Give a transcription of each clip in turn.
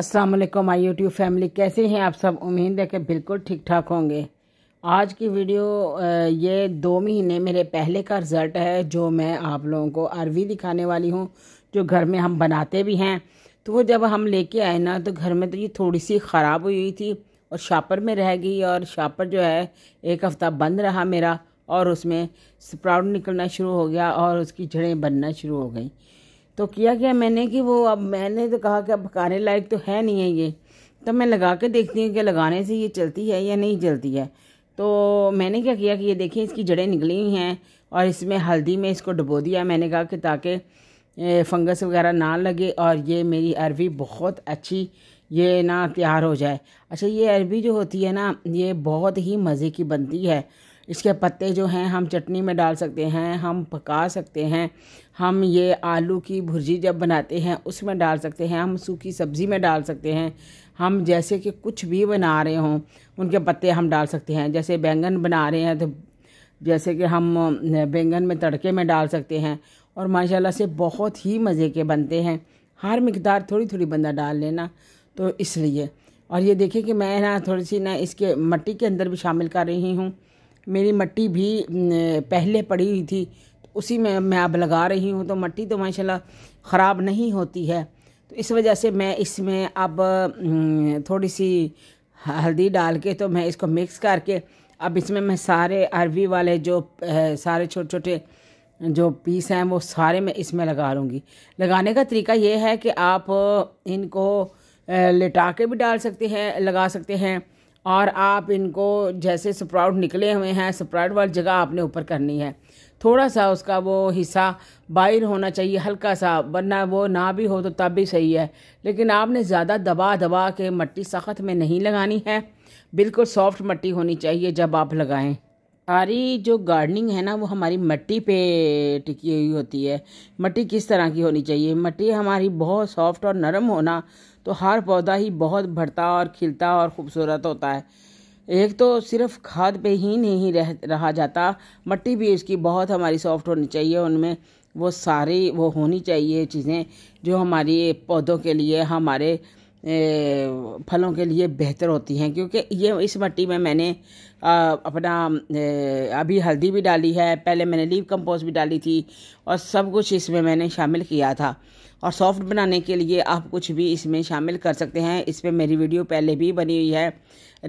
अस्सलाम वालेकुम my YouTube family कैसे हैं आप सब उम्मीद है कि बिल्कुल ठीक ठाक होंगे आज की वीडियो ये दो महीने मेरे पहले का रिज़ल्ट है जो मैं आप लोगों को अरवी दिखाने वाली हूँ जो घर में हम बनाते भी हैं तो वो जब हम लेके आए ना तो घर में तो ये थोड़ी सी ख़राब हुई थी और शापर में रह गई और शापर जो है एक हफ़्ता बंद रहा मेरा और उसमें स्प्राउड निकलना शुरू हो गया और उसकी जड़ें बनना शुरू हो गई तो किया क्या मैंने कि वो अब मैंने तो कहा कि अब पकाने लायक तो है नहीं है ये तो मैं लगा के देखती हूँ कि लगाने से ये चलती है या नहीं चलती है तो मैंने क्या किया कि ये देखिए इसकी जड़ें निकली हुई हैं और इसमें हल्दी में इसको डुबो दिया मैंने कहा कि ताकि फंगस वगैरह ना लगे और ये मेरी अरवी बहुत अच्छी ये ना तैयार हो जाए अच्छा ये अरवी जो होती है ना ये बहुत ही मज़े की बनती है इसके पत्ते जो हैं हम चटनी में डाल सकते हैं हम पका सकते हैं हम ये आलू की भुर्जी जब बनाते हैं उसमें डाल सकते हैं हम सूखी सब्ज़ी में डाल सकते हैं हम जैसे कि कुछ भी बना रहे हों उनके पत्ते हम डाल सकते हैं जैसे बैंगन बना रहे हैं तो जैसे कि हम बैंगन में तड़के में डाल सकते हैं और माशाल्लाह से बहुत ही मज़े के बनते हैं हर मकदार थोड़ी थोड़ी बंदा डाल लेना तो इसलिए और ये देखें कि मैं ना थोड़ी सी ना इसके मट्टी के अंदर भी शामिल कर रही हूँ मेरी मट्टी भी पहले पड़ी हुई थी उसी में मैं अब लगा रही हूँ तो मट्टी तो माशाल्लाह ख़राब नहीं होती है तो इस वजह से मैं इसमें अब थोड़ी सी हल्दी डाल के तो मैं इसको मिक्स करके अब इसमें मैं सारे अरवी वाले जो सारे छोटे छोटे जो पीस हैं वो सारे मैं इसमें लगा लूँगी लगाने का तरीका ये है कि आप इनको लिटा के भी डाल सकते हैं लगा सकते हैं और आप इनको जैसे स्प्राउट निकले हुए हैं स्प्राउट वाली जगह आपने ऊपर करनी है थोड़ा सा उसका वो हिस्सा बाहर होना चाहिए हल्का सा वरना वो ना भी हो तो तब भी सही है लेकिन आपने ज़्यादा दबा दबा के मट्टी सख्त में नहीं लगानी है बिल्कुल सॉफ्ट मट्टी होनी चाहिए जब आप लगाएं सारी जो गार्डनिंग है ना वो हमारी मट्टी पे टिकी हुई होती है मिट्टी किस तरह की होनी चाहिए मिट्टी हमारी बहुत सॉफ्ट और नरम होना तो हर पौधा ही बहुत भरता और खिलता और खूबसूरत होता है एक तो सिर्फ खाद पे ही नहीं रह रहा जाता मिट्टी भी उसकी बहुत हमारी सॉफ्ट होनी चाहिए उनमें वो सारी वो होनी चाहिए चीज़ें जो हमारी पौधों के लिए हमारे फलों के लिए बेहतर होती हैं क्योंकि ये इस मट्टी में मैंने अपना अभी हल्दी भी डाली है पहले मैंने लीव कंपोस्ट भी डाली थी और सब कुछ इसमें मैंने शामिल किया था और सॉफ्ट बनाने के लिए आप कुछ भी इसमें शामिल कर सकते हैं इस पर मेरी वीडियो पहले भी बनी हुई है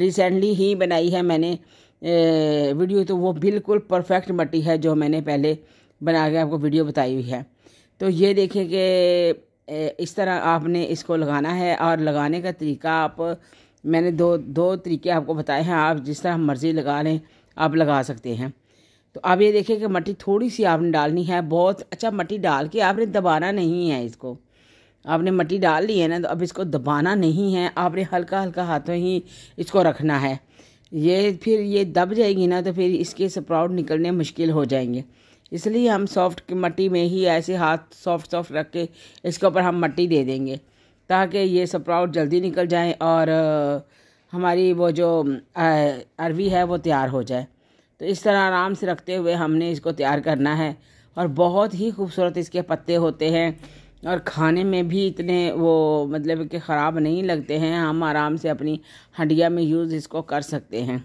रिसेंटली ही बनाई है मैंने वीडियो तो वो बिल्कुल परफेक्ट मट्टी है जो मैंने पहले बना के आपको वीडियो बताई हुई है तो ये देखें कि इस तरह आपने इसको लगाना है और लगाने का तरीका आप मैंने दो दो तरीके आपको बताए हैं आप जिस तरह मर्ज़ी लगा लें आप लगा सकते हैं तो आप ये देखें कि मट्टी थोड़ी सी आपने डालनी है बहुत अच्छा मट्टी डाल के आपने दबाना नहीं है इसको आपने मट्टी डाल ली है ना तो अब इसको दबाना नहीं है आपने हल्का हल्का हाथों ही इसको रखना है ये फिर ये दब जाएगी ना तो फिर इसके स्प्राउट निकलने मुश्किल हो जाएंगे इसलिए हम सॉफ्ट मट्टी में ही ऐसे हाथ सॉफ्ट सॉफ्ट रख के इसके ऊपर हम मट्टी दे देंगे ताकि ये स्प्राउट जल्दी निकल जाए और हमारी वो जो अरवी है वो तैयार हो जाए तो इस तरह आराम से रखते हुए हमने इसको तैयार करना है और बहुत ही खूबसूरत इसके पत्ते होते हैं और खाने में भी इतने वो मतलब कि ख़राब नहीं लगते हैं हम आराम से अपनी हंडिया में यूज़ इसको कर सकते हैं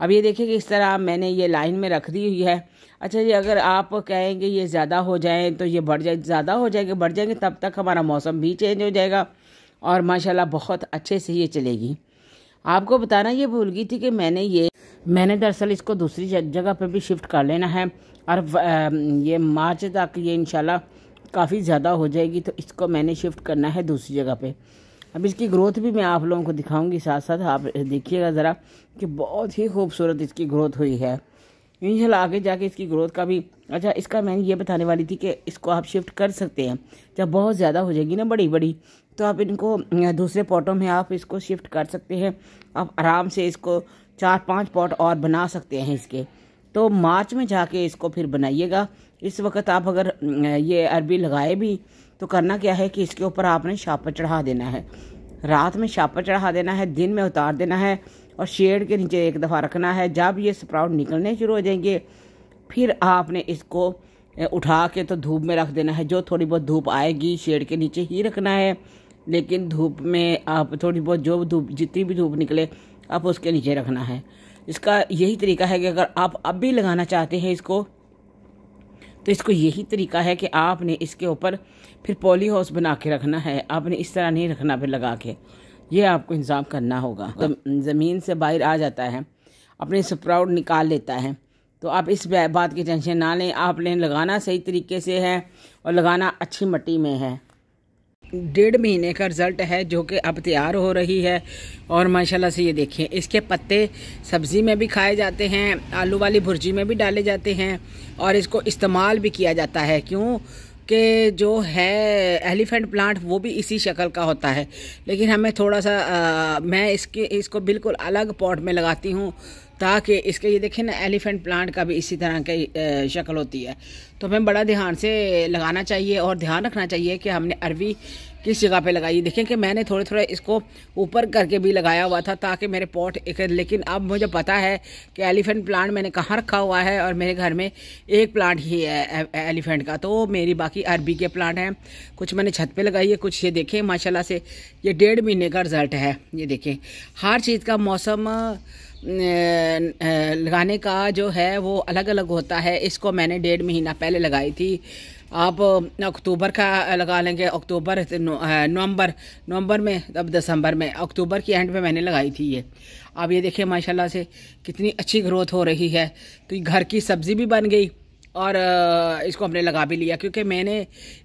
अब ये देखिए कि इस तरह मैंने ये लाइन में रख दी हुई है अच्छा जी अगर आप कहेंगे ये ज़्यादा हो जाए तो ये बढ़ जाए ज़्यादा हो जाएंगे बढ़ जाएंगे तब तक हमारा मौसम भी चेंज हो जाएगा और माशाल्लाह बहुत अच्छे से ये चलेगी आपको बताना ये भूल गई थी कि मैंने ये मैंने दरअसल इसको दूसरी जगह पर भी शिफ्ट कर लेना है और ये मार्च तक ये इन काफ़ी ज़्यादा हो जाएगी तो इसको मैंने शिफ्ट करना है दूसरी जगह पर अब इसकी ग्रोथ भी मैं आप लोगों को दिखाऊंगी साथ साथ आप देखिएगा ज़रा कि बहुत ही खूबसूरत इसकी ग्रोथ हुई है इंशाल्लाह आगे जाके इसकी ग्रोथ का भी अच्छा इसका मैं ये बताने वाली थी कि इसको आप शिफ्ट कर सकते हैं जब बहुत ज़्यादा हो जाएगी ना बड़ी बड़ी तो आप इनको दूसरे पॉटों में आप इसको शिफ्ट कर सकते हैं आप आराम से इसको चार पाँच पॉट और बना सकते हैं इसके तो मार्च में जाके इसको फिर बनाइएगा इस वक्त आप अगर ये अरबी लगाए भी तो करना क्या है कि इसके ऊपर आपने छापा चढ़ा देना है रात में छापा चढ़ा देना है दिन में उतार देना है और शेड के नीचे एक दफ़ा रखना है जब ये स्प्राउट निकलने शुरू हो जाएंगे फिर आपने इसको उठा के तो धूप में रख देना है जो थोड़ी बहुत धूप आएगी शेड के नीचे ही रखना है लेकिन धूप में आप थोड़ी बहुत जो धूप जितनी भी धूप निकले आप उसके नीचे रखना है इसका यही तरीका है कि अगर आप अब भी लगाना चाहते हैं इसको तो इसको यही तरीका है कि आपने इसके ऊपर फिर पॉली हाउस बना के रखना है आपने इस तरह नहीं रखना फिर लगा के ये आपको इंतज़ाम करना होगा तो ज़मीन से बाहर आ जाता है अपने स्प्राउड निकाल लेता है तो आप इस बात की टेंशन ना लें आपने लगाना सही तरीके से है और लगाना अच्छी मट्टी में है डेढ़ महीने का रिज़ल्ट है जो कि अब तैयार हो रही है और माशाल्लाह से ये देखिए इसके पत्ते सब्ज़ी में भी खाए जाते हैं आलू वाली भुर्जी में भी डाले जाते हैं और इसको इस्तेमाल भी किया जाता है क्यों के जो है एलिफेंट प्लांट वो भी इसी शक्ल का होता है लेकिन हमें थोड़ा सा आ, मैं इसके इसको बिल्कुल अलग पॉट में लगाती हूँ ताकि इसके ये देखें ना एलिफेंट प्लांट का भी इसी तरह की शक्ल होती है तो हमें बड़ा ध्यान से लगाना चाहिए और ध्यान रखना चाहिए कि हमने अरवी किस जगह पे लगाई देखें कि मैंने थोड़े थोड़े इसको ऊपर करके भी लगाया हुआ था ताकि मेरे पॉट एक लेकिन अब मुझे पता है कि एलिफेंट प्लांट मैंने कहाँ रखा हुआ है और मेरे घर में एक प्लांट ही है एलिफेंट का तो मेरी बाकी अरबी के प्लांट हैं कुछ मैंने छत पर लगाई है कुछ ये देखें माशाला से ये डेढ़ महीने का रिज़ल्ट है ये देखें हर चीज़ का मौसम लगाने का जो है वो अलग अलग होता है इसको मैंने डेढ़ महीना पहले लगाई थी आप अक्टूबर का लगा लेंगे अक्टूबर नवंबर नवंबर में अब दिसंबर में अक्टूबर की एंड में मैंने लगाई थी ये आप ये देखिए माशाल्लाह से कितनी अच्छी ग्रोथ हो रही है तो घर की सब्ज़ी भी बन गई और इसको हमने लगा भी लिया क्योंकि मैंने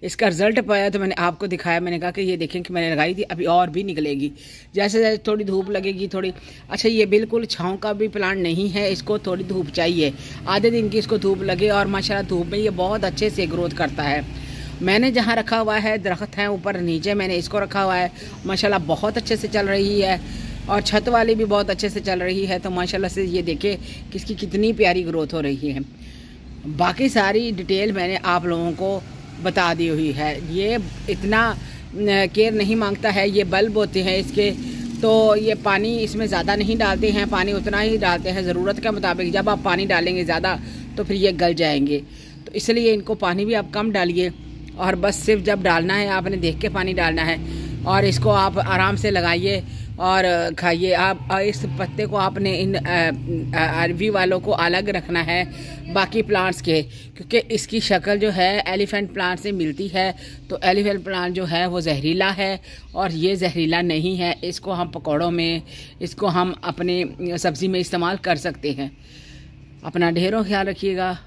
इसका रिज़ल्ट पाया तो मैंने आपको दिखाया मैंने कहा कि ये देखें कि मैंने लगाई थी अभी और भी निकलेगी जैसे जैसे थोड़ी धूप लगेगी थोड़ी अच्छा ये बिल्कुल छाँव का भी प्लांट नहीं है इसको थोड़ी धूप चाहिए आधे दिन की इसको धूप लगे और माशाला धूप में ये बहुत अच्छे से ग्रोथ करता है मैंने जहाँ रखा हुआ है दरख्त हैं ऊपर नीचे मैंने इसको रखा हुआ है माशा बहुत अच्छे से चल रही है और छत वाली भी बहुत अच्छे से चल रही है तो माशाल्लाह से ये देखे कि इसकी कितनी प्यारी ग्रोथ हो रही है बाकी सारी डिटेल मैंने आप लोगों को बता दी हुई है ये इतना केयर नहीं मांगता है ये बल्ब होते हैं इसके तो ये पानी इसमें ज़्यादा नहीं डालते हैं पानी उतना ही डालते हैं ज़रूरत के मुताबिक जब आप पानी डालेंगे ज़्यादा तो फिर ये गल जाएंगे तो इसलिए इनको पानी भी आप कम डालिए और बस सिर्फ जब डालना है आपने देख के पानी डालना है और इसको आप आराम से लगाइए और खाइए आप इस पत्ते को आपने इन अरबी वालों को अलग रखना है बाकी प्लांट्स के क्योंकि इसकी शक्ल जो है एलिफेंट प्लांट से मिलती है तो एलिफेंट प्लांट जो है वो जहरीला है और ये जहरीला नहीं है इसको हम पकौड़ों में इसको हम अपने सब्ज़ी में इस्तेमाल कर सकते हैं अपना ढेरों ख्याल रखिएगा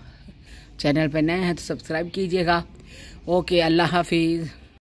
चैनल पर नए हैं तो सब्सक्राइब कीजिएगा ओके अल्लाह हाफिज़